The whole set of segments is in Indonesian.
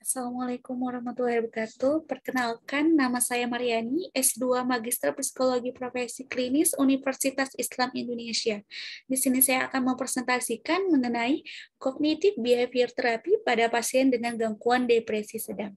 Assalamualaikum warahmatullahi wabarakatuh. Perkenalkan, nama saya Mariani, S2 Magister Psikologi Profesi Klinis Universitas Islam Indonesia. Di sini saya akan mempresentasikan mengenai kognitif behavior therapy pada pasien dengan gangguan depresi sedang.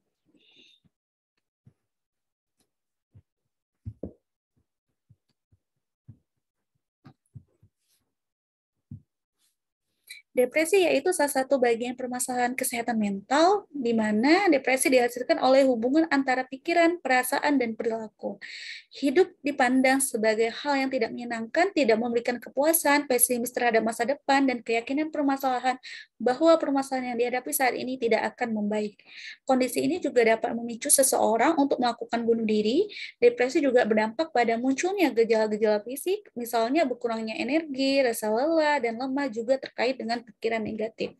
Depresi yaitu salah satu bagian permasalahan kesehatan mental, di mana depresi dihasilkan oleh hubungan antara pikiran, perasaan, dan perilaku. Hidup dipandang sebagai hal yang tidak menyenangkan, tidak memberikan kepuasan, pesimis terhadap masa depan, dan keyakinan permasalahan bahwa permasalahan yang dihadapi saat ini tidak akan membaik. Kondisi ini juga dapat memicu seseorang untuk melakukan bunuh diri. Depresi juga berdampak pada munculnya gejala-gejala fisik, misalnya berkurangnya energi, rasa lelah, dan lemah juga terkait dengan pikiran negatif.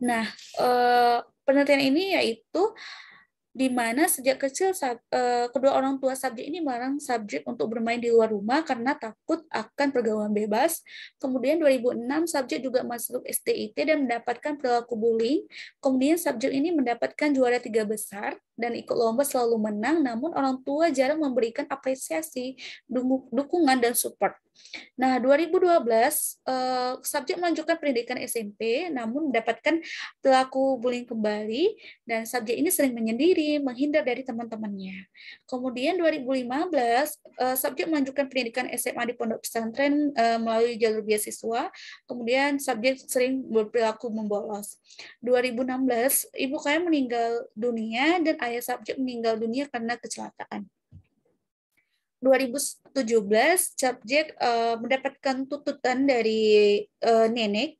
Nah, eh, penelitian ini yaitu di mana sejak kecil eh, kedua orang tua subjek ini melarang subjek untuk bermain di luar rumah karena takut akan pergaulan bebas. Kemudian 2006 subjek juga masuk STIT dan mendapatkan perilaku bullying. Kemudian subjek ini mendapatkan juara tiga besar dan ikut lomba selalu menang, namun orang tua jarang memberikan apresiasi, dukungan, dan support. Nah, 2012 uh, eh, subjek melanjutkan pendidikan SMP namun mendapatkan pelaku bullying kembali dan subjek ini sering menyendiri, menghindar dari teman-temannya. Kemudian 2015 uh, eh, subjek melanjutkan pendidikan SMA di pondok pesantren uh, melalui jalur beasiswa, kemudian subjek sering berperilaku membolos. 2016 ibu kaya meninggal dunia dan ayah subjek meninggal dunia karena kecelakaan. 2017 subjek uh, mendapatkan tuntutan dari uh, nenek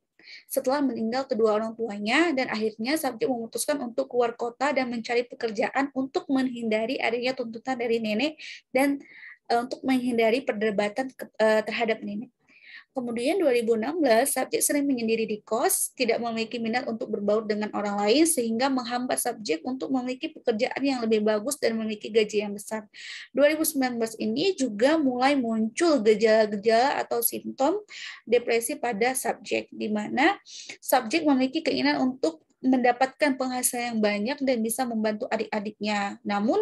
setelah meninggal kedua orang tuanya dan akhirnya subjek memutuskan untuk keluar kota dan mencari pekerjaan untuk menghindari adanya tuntutan dari nenek dan eh, untuk menghindari perdebatan eh, terhadap nenek. Kemudian 2016, subjek sering menyendiri di kos, tidak memiliki minat untuk berbaur dengan orang lain, sehingga menghambat subjek untuk memiliki pekerjaan yang lebih bagus dan memiliki gaji yang besar. 2019 ini juga mulai muncul gejala-gejala atau simptom depresi pada subjek, di mana subjek memiliki keinginan untuk mendapatkan penghasilan yang banyak dan bisa membantu adik-adiknya. Namun,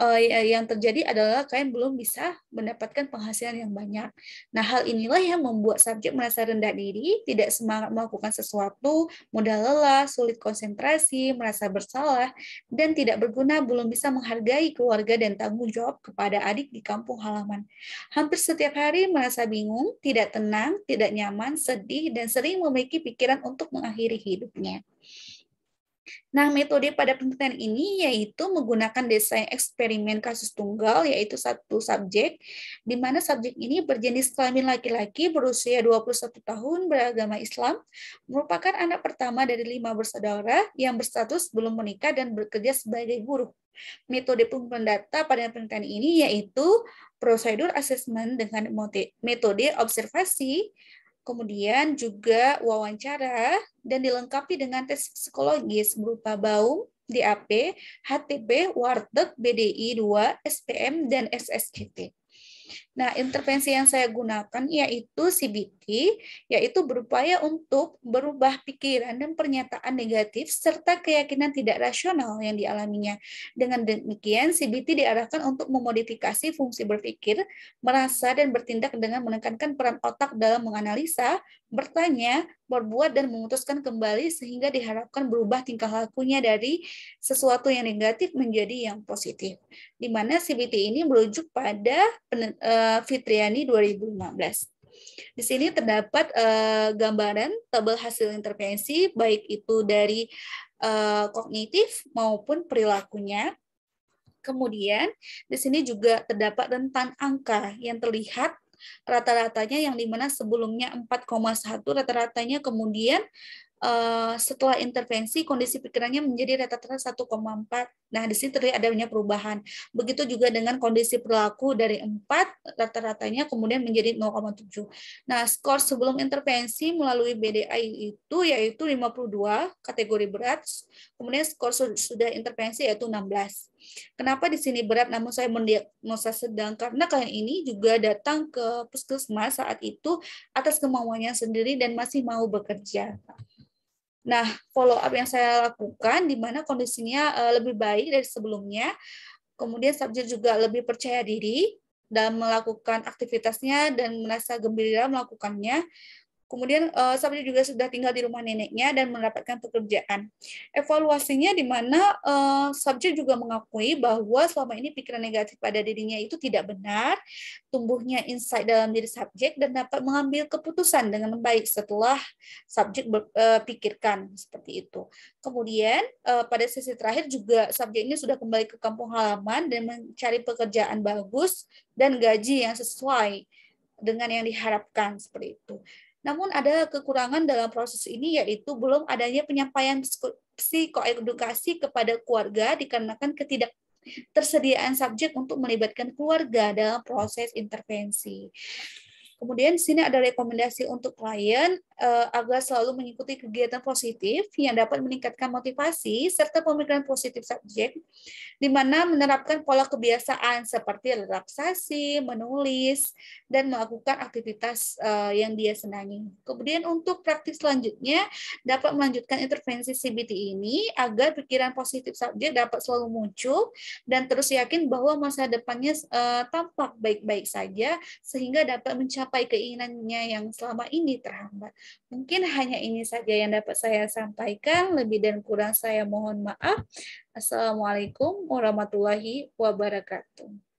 uh, yang terjadi adalah kalian belum bisa mendapatkan penghasilan yang banyak. Nah, hal inilah yang membuat subjek merasa rendah diri, tidak semangat melakukan sesuatu, mudah lelah, sulit konsentrasi, merasa bersalah, dan tidak berguna, belum bisa menghargai keluarga dan tanggung jawab kepada adik di kampung halaman. Hampir setiap hari merasa bingung, tidak tenang, tidak nyaman, sedih, dan sering memiliki pikiran untuk mengakhiri hidupnya. Nah, metode pada penelitian ini yaitu menggunakan desain eksperimen kasus tunggal, yaitu satu subjek, di mana subjek ini berjenis kelamin laki-laki berusia 21 tahun beragama Islam, merupakan anak pertama dari lima bersaudara yang berstatus belum menikah dan bekerja sebagai guru. Metode pengumpulan data pada penelitian ini yaitu prosedur asesmen dengan metode observasi, kemudian juga wawancara dan dilengkapi dengan tes psikologis berupa BAUM, DAP, HTB, Warteg, BDI 2, SPM, dan SSCT. Nah, intervensi yang saya gunakan yaitu CBT, yaitu berupaya untuk berubah pikiran dan pernyataan negatif serta keyakinan tidak rasional yang dialaminya. Dengan demikian, CBT diarahkan untuk memodifikasi fungsi berpikir, merasa, dan bertindak dengan menekankan peran otak dalam menganalisa, bertanya, berbuat, dan memutuskan kembali sehingga diharapkan berubah tingkah lakunya dari sesuatu yang negatif menjadi yang positif. Di mana CBT ini merujuk pada eh, Fitriani 2015. Di sini terdapat eh, gambaran tabel hasil intervensi, baik itu dari eh, kognitif maupun perilakunya. Kemudian di sini juga terdapat rentan angka yang terlihat rata-ratanya yang dimana sebelumnya 4,1 rata-ratanya kemudian Eh, setelah intervensi kondisi pikirannya menjadi rata-rata 1,4. Nah, di sini terlihat adanya perubahan. Begitu juga dengan kondisi perilaku dari 4 rata-ratanya kemudian menjadi 0,7. Nah, skor sebelum intervensi melalui BDI itu yaitu 52 kategori berat, kemudian skor sudah intervensi yaitu 16. Kenapa di sini berat namun saya mendiagnosa sedang? Karena kalian ini juga datang ke puskesmas saat itu atas kemauannya sendiri dan masih mau bekerja. Nah, follow up yang saya lakukan di mana kondisinya eh, lebih baik dari sebelumnya. Kemudian subjek juga lebih percaya diri dan melakukan aktivitasnya dan merasa gembira melakukannya. Kemudian uh, Sabri juga sudah tinggal di rumah neneknya dan mendapatkan pekerjaan. Evaluasinya di mana uh, Sabri juga mengakui bahwa selama ini pikiran negatif pada dirinya itu tidak benar, tumbuhnya insight dalam diri subjek dan dapat mengambil keputusan dengan baik setelah subjek berpikirkan eh, uh, seperti itu. Kemudian uh, pada sesi terakhir juga subjek ini sudah kembali ke kampung halaman dan mencari pekerjaan bagus dan gaji yang sesuai dengan yang diharapkan seperti itu. Namun ada kekurangan dalam proses ini yaitu belum adanya penyampaian psikoedukasi kepada keluarga dikarenakan ketidak tersediaan subjek untuk melibatkan keluarga dalam proses intervensi. Kemudian sini ada rekomendasi untuk klien Eh, agar selalu mengikuti kegiatan positif yang dapat meningkatkan motivasi serta pemikiran positif subjek, di mana menerapkan pola kebiasaan seperti relaksasi, menulis, dan melakukan aktivitas eh, yang dia senangi. Kemudian untuk praktik selanjutnya dapat melanjutkan intervensi CBT ini agar pikiran positif subjek dapat selalu muncul dan terus yakin bahwa masa depannya eh, tampak baik-baik saja sehingga dapat mencapai keinginannya yang selama ini terhambat. Mungkin hanya ini saja yang dapat saya sampaikan. Lebih dan kurang saya mohon maaf. Assalamualaikum warahmatullahi wabarakatuh.